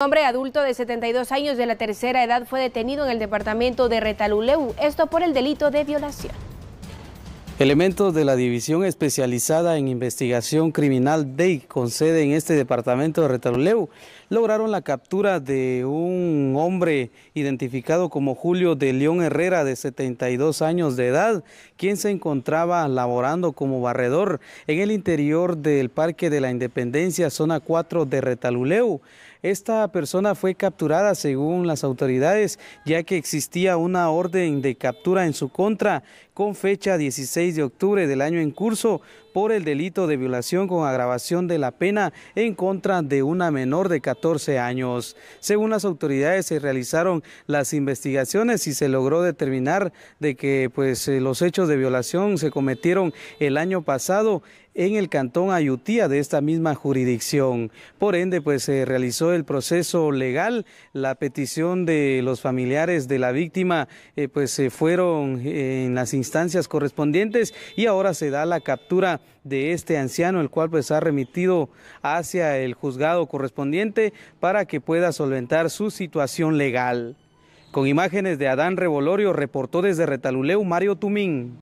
Un hombre adulto de 72 años de la tercera edad fue detenido en el departamento de Retaluleu, esto por el delito de violación. Elementos de la División Especializada en Investigación Criminal DEI, con sede en este departamento de Retaluleu, lograron la captura de un hombre identificado como Julio de León Herrera, de 72 años de edad, quien se encontraba laborando como barredor en el interior del Parque de la Independencia, zona 4 de Retaluleu. Esta persona fue capturada según las autoridades, ya que existía una orden de captura en su contra con fecha 16 de octubre del año en curso por el delito de violación con agravación de la pena en contra de una menor de 14 años. Según las autoridades se realizaron las investigaciones y se logró determinar de que pues eh, los hechos de violación se cometieron el año pasado en el cantón Ayutía de esta misma jurisdicción. Por ende, pues se realizó el proceso legal, la petición de los familiares de la víctima eh, pues se fueron eh, en las instancias correspondientes y ahora se da la captura de este anciano, el cual pues ha remitido hacia el juzgado correspondiente para que pueda solventar su situación legal. Con imágenes de Adán Revolorio reportó desde Retaluleu Mario Tumín.